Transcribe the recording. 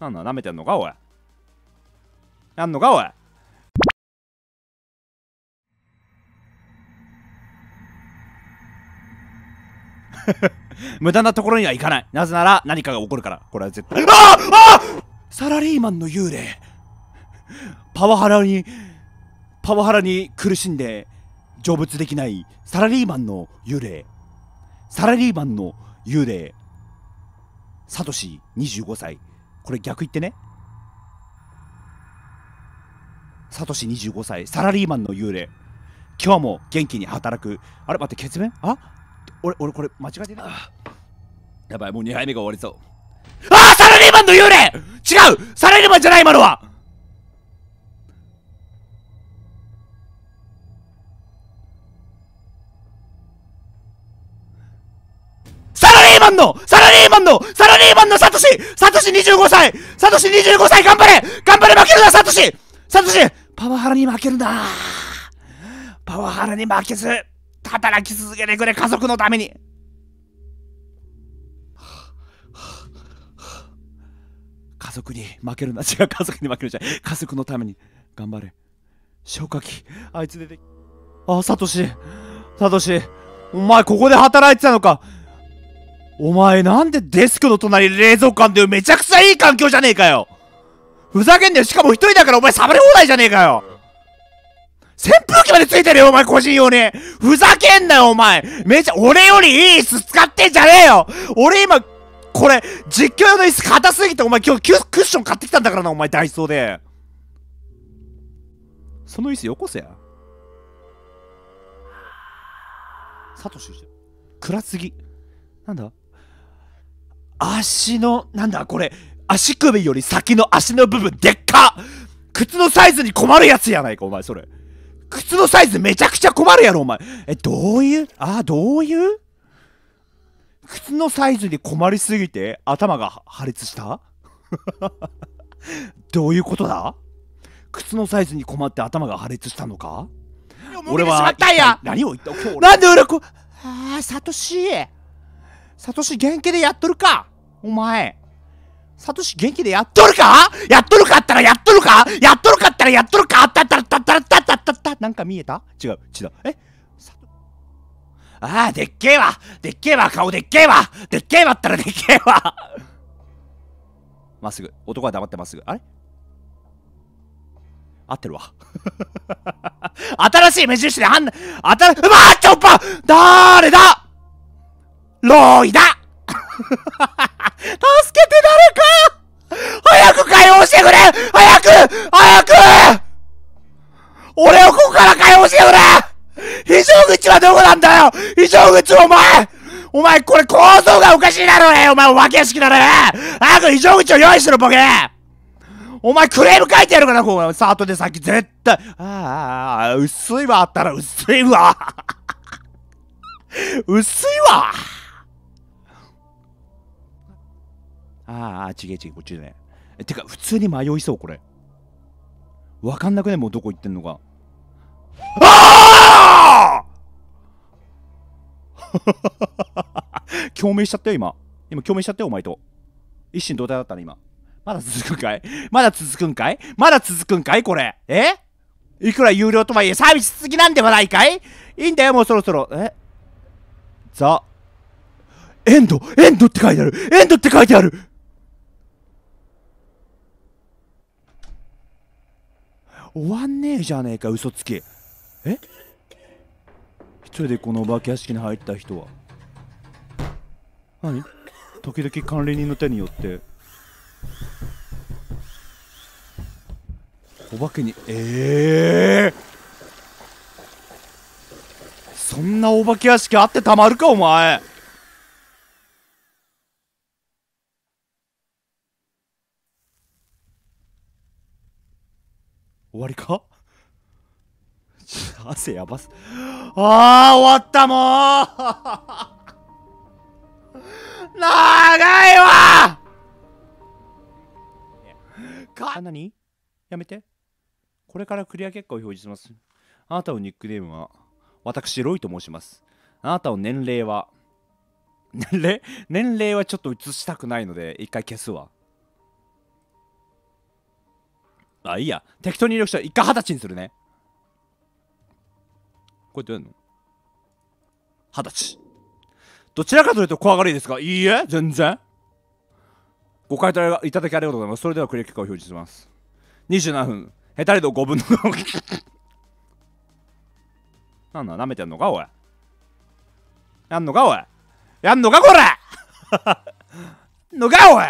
なんだ、舐めてんのか、おい。やんのか、おい。無駄なところには行かない。なぜなら何かが起こるから。これは絶対。ああサラリーマンの幽霊。パワハラに、パワハラに苦しんで成仏できないサラリーマンの幽霊。サラリーマンの幽霊。サトシ25歳。これ逆言ってねサトシ25歳サラリーマンの幽霊今日も元気に働くあれ待って血面あ俺俺これ間違えてるやばいもう2杯目が終わりそうあサラリーマンの幽霊違うサラリーマンじゃない今のはンのサラリーマンのサラリーマンのサトシサトシ25歳サトシ25歳頑張れ頑張れ負けるなサトシサトシパワハラに負けるなパワハラに負けず働き続けてくれ家族のために家族に負けるな違う家族に負けるじゃん家族のために頑張れ消火器あいつ出てあサトシサトシお前ここで働いてたのかお前なんでデスクの隣冷蔵庫でめちゃくちゃいい環境じゃねえかよふざけんなよしかも一人だからお前触り放題じゃねえかよ扇風機までついてるよお前個人用にふざけんなよお前めちゃ、俺よりいい椅子使ってんじゃねえよ俺今、これ、実況用の椅子硬すぎてお前今日クッション買ってきたんだからなお前ダイソーで。その椅子よこせや。サトシし暗すぎ。なんだ足の、なんだこれ、足首より先の足の部分でっか靴のサイズに困るやつやないか、お前、それ。靴のサイズめちゃくちゃ困るやろ、お前。え、どういうあ、どういう靴のサイズに困りすぎて頭が破裂した どういうことだ靴のサイズに困って頭が破裂したのか俺は何を言ったなんで俺こああサトシサトシ元気でやっとるかお前。サトシ元気でやっとるかやっとるかったらやっとるかやっとるかったらやっとるかあったったったったったったったったなんか見えた違う、違う。えサトああ、でっけえわでっけえわ顔でっけえわでっけえわったらでっけえわまっすぐ。男は黙ってまっすぐ。あれ合ってるわ 新しい目印であんな、新、うわーちょっぱだーれだロイだ助けて誰か早く解放してくれ早く早く俺をここから解放してくれ非常口はどこなんだよ非常口お前お前これ構造がおかしいだろうねお前お化け屋敷だろね早く非常口を用意しろボケお前クレーム書いてやるからこうさあ後でさっき絶対ああ薄いわあったら薄いわ薄いわああ、ちげえちげえ、こっちでね。てか、普通に迷いそう、これ。わかんなくね、もうどこ行ってんのか。ああ 共鳴しちゃったよ、今。今、共鳴しちゃったよ、お前と。一心同体だったね、今。まだ続くんかいまだ続くんかいまだ続くんかいこれ。えいくら有料とはいえ、サービス好きなんではないかいいいんだよ、もうそろそろ。えザ、エンドエンドって書いてあるエンドって書いてある終わんねえじゃねえか嘘つきえ一人でこのお化け屋敷に入った人は何時々管理人の手によってお化けにええー、そんなお化け屋敷あってたまるかお前終わりか 汗やばす。ああ、終わったもう 長いわか、なにやめて。これからクリア結果を表示します。あなたのニックネームは、私、ロイと申します。あなたの年齢は、年齢年齢はちょっと映したくないので、一回消すわ。あ、いいや。適当に入力したら一回二十歳にするね。こうやってやるの二十歳。どちらかというと怖がりですかいいえ、全然。ご回答いただきありがとうございます。それではクリア結果を表示します。27分。へたりと5分の なんだ、舐めてんのか、おい。やんのか、おい。やんのか、これ のがおい